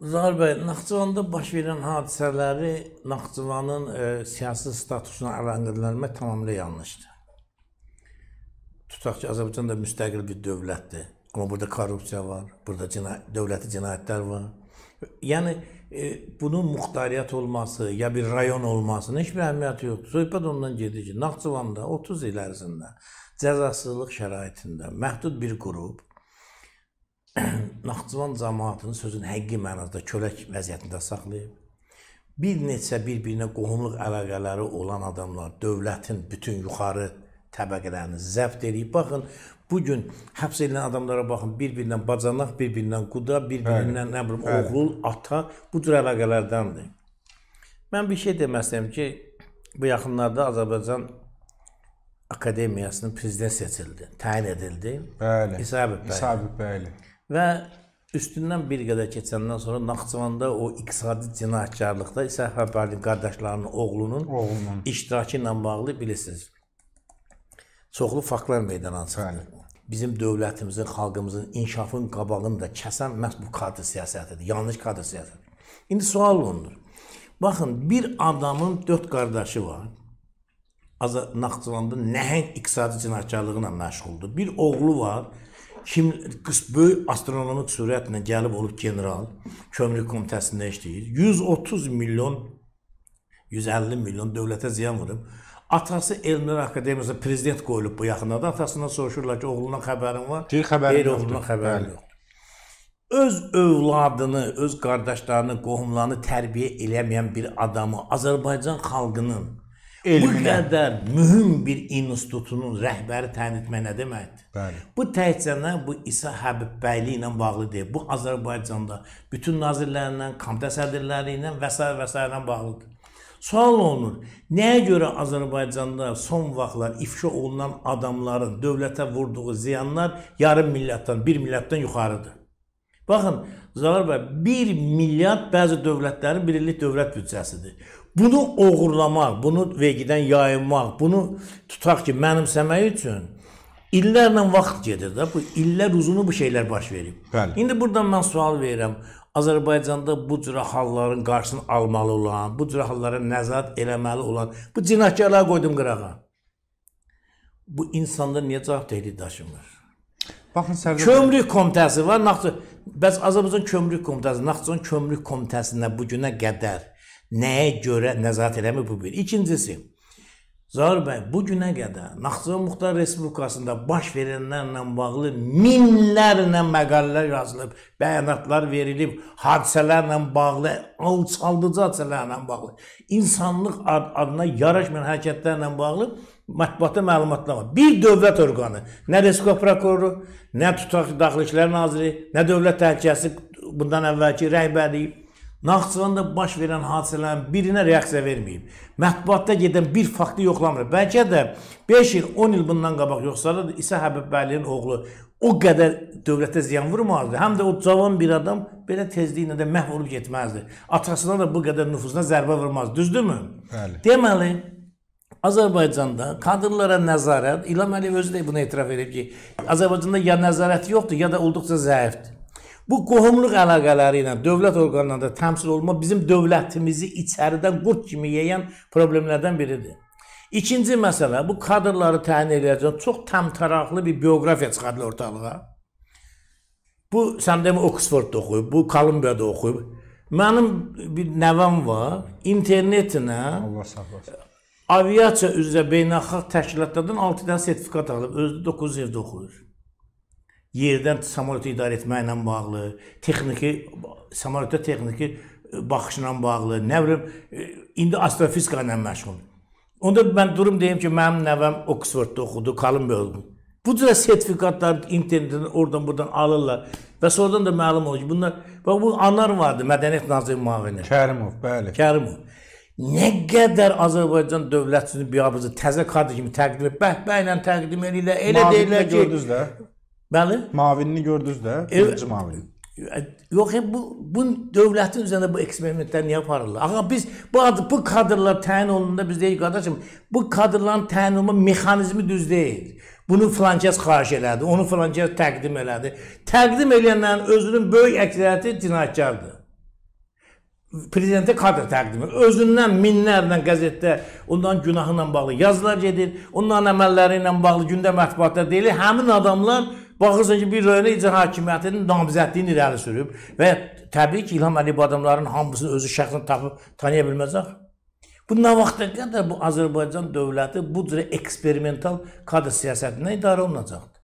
Zahar bəy, Naxçıvanda baş verən hadisələri Naxçıvanın e, siyasi statusuna əlaqələndirmə tamamilə yanlışdır. Tutaq ki, Azərbaycan da müstəqil bir dövlətdir. Amma burada korrupsiya var, burada cina dövləti cinayətlər var. Yəni e, bunun muxtariyyət olması, ya bir rayon olmasının heç bir əhəmiyyəti yoxdur. Söhbət ondan gedir ki, Naxçıvanda 30 il ərzində cəzasızlıq şəraitində məhdud bir qrup Naxçıvan cəmaatının sözün həqiqi mənasında kölək vəziyyətində saxlayıb. Bir neçə bir-birinə qohumluq əlaqələri olan adamlar dövlətin bütün yuxarı təbəqələrini zəbt edib. Baxın, bu gün həbs edilən adamlara baxın, bir-birindən bacanaq, bir-birindən quda, bir-birindən nə bilim oğul, ata bu cür əlaqələrdəndir. Mən bir şey deməsəm ki, bu yaxınlarda Azərbaycan Akademiyasının prezident seçildi, təyin edildi. Bəli. İsabət bəy. İsabət bəli. Və üstündən bir qədər keçəndən sonra Naxçıvanda o iqtisadi cinayətkarlıqda isə Həbərli qardaşlarının oğlunun Oğlunun. iştirakı ilə bağlı bilirsiniz. Çoxlu faktlar meydana çıxdı. Bizim dövlətimizin, xalqımızın inkişafın qabağını da kəsən məhz bu kadr siyasətidir. Yanlış kadr siyasətidir. İndi sual olunur. Baxın, bir adamın 4 qardaşı var. Naxçıvanda nəhəng iqtisadi cinayətkarlığı ilə məşğuldur. Bir oğlu var, kim böyük astronomik sürətlə gəlib olub general, kömrük komitəsində işləyir. 130 milyon 150 milyon dövlətə ziyan vurub. Atası Elmlər Akademiyasında prezident qoyulub bu yaxınlarda. Atasından soruşurlar ki, oğlundan xəbərin var? Deyir, xəbərim yoxdur. Oğlundan xəbərim yoxdur. Öz övladını, öz qardaşlarını, qohumlarını tərbiyə eləməyən bir adamı Azərbaycan xalqının elminə. Bu qədər mühüm bir institutunun rəhbəri təyin etmək nə deməkdir? Bəli. Bu təkcə nə bu İsa Həbibbəyli ilə bağlı deyil. Bu Azərbaycanda bütün nazirlərlə, komitə sədrləri ilə və s. və s. ilə bağlıdır. Sual olunur. Nəyə görə Azərbaycanda son vaxtlar ifşa olunan adamların dövlətə vurduğu ziyanlar yarım milyarddan, 1 milyarddan yuxarıdır? Baxın, Zalar bəy, 1 milyard bəzi dövlətlərin bir illik dövlət büdcəsidir. Bunu oğurlamaq, bunu vergidən yayınmaq, bunu tutaq ki, mənimsəmək üçün illərlə vaxt gedir də. Bu illər uzunu bu şeylər baş verib. Bəli. İndi burdan mən sual verirəm. Azərbaycanda bu cür halların qarşısını almalı olan, bu cür hallara nəzarət eləməli olan bu cinayətkarları qoydum qırağa. Bu insanlar niyə cavab təhlil daşımır? Baxın Sərdar Kömrük Komitəsi var. Naxçı bəs Azərbaycan Kömrük Komitəsi, Naxçıvan Kömrük Komitəsinə bu günə qədər Nəyə görə nəzarət eləmir bu bir. İkincisi, Zahir bəy, bu günə qədər Naxçıvan Muxtar Respublikasında baş verənlərlə bağlı minlərlə məqalələr yazılıb, bəyanatlar verilib, hadisələrlə bağlı, alçaldıcı hadisələrlə bağlı, insanlıq ad adına yaraşmayan hərəkətlərlə bağlı mətbuatda məlumatlar var. Bir dövlət orqanı, nə Respublika prokuroru, nə tutaq Daxili İşlər Naziri, nə Dövlət Təhlükəsizlik bundan əvvəlki rəhbərliyi Naxçıvanda baş verən hadisələrin birinə reaksiya verməyib. Mətbuatda gedən bir faktı yoxlamır. Bəlkə də 5 il, 10 il bundan qabaq yoxsa İsa Həbibbəliyin oğlu o qədər dövlətə ziyan vurmazdı. Həm də o cavan bir adam belə tezliklə də məhv olub getməzdi. Atasına da bu qədər nüfuzuna zərbə vurmaz, düzdürmü? Bəli. Deməli, Azərbaycanda kadrlara nəzarət, İlham Əliyev özü də bunu etiraf edib ki, Azərbaycanda ya nəzarət yoxdur, ya da olduqca zəifdir. Bu qohumluq əlaqələri ilə dövlət orqanlarında təmsil olma bizim dövlətimizi içəridən qurd kimi yeyən problemlərdən biridir. İkinci məsələ, bu kadrları təyin edəcək çox təmtaraqlı bir bioqrafiya çıxarılır ortalığa. Bu, sən demə, Oxfordda oxuyub, bu Kolumbiyada oxuyub. Mənim bir nəvəm var, internetinə Allah sağlasın. Aviasiya üzrə beynəlxalq təşkilatlardan 6 dənə sertifikat alıb, özü 9 ildə oxuyur yerdən samolyotu idarə etməklə bağlı, texniki samolyotu texniki baxışla bağlı, nə bilim, e, indi astrofizika ilə məşğul. Onda mən durum deyim ki, mənim nəvəm Oxfordda oxudu, Columbia oxudu. Bu cür sertifikatları internetdən oradan buradan alırlar və sonradan da məlum olur ki, bunlar bax bu anar vardı, mədəniyyət naziri müavini. Kərimov, bəli. Kərimov. Nə qədər Azərbaycan dövlətçinin biabızı təzə kadr kimi təqdim edir, bəhbə ilə təqdim edirlər. Elə deyirlər ki, gördünüz də. Bəli? Mavinini gördünüz də, e, birinci mavinini. E, yox, bu bu dövlətin üzərində bu eksperimentlər niyə aparırlar? Ağa biz bu adı, bu kadrlar təyin olunanda biz deyirik qardaşım, bu kadrların təyin olma mexanizmi düz deyil. Bunu filankəs xahiş elədi, onu filankəs təqdim elədi. Təqdim edənlərin özünün böyük əksəriyyəti cinayətkardır. Prezidentə kadr təqdimi. Özündən minlərlə qəzetdə ondan günahı ilə bağlı yazılar gedir, onların əməlləri ilə bağlı gündə mətbuatda deyilir. Həmin adamlar Baxırsan ki, bir rayon icra hakimiyyətinin namizədliyini irəli sürüb və təbii ki, İlham Əliyev adamların hamısını özü şəxsən tapıb tanıya bilməzlər. Bu nə vaxta qədər bu Azərbaycan dövləti bu cür eksperimental kadr siyasətindən idarə olunacaqdır?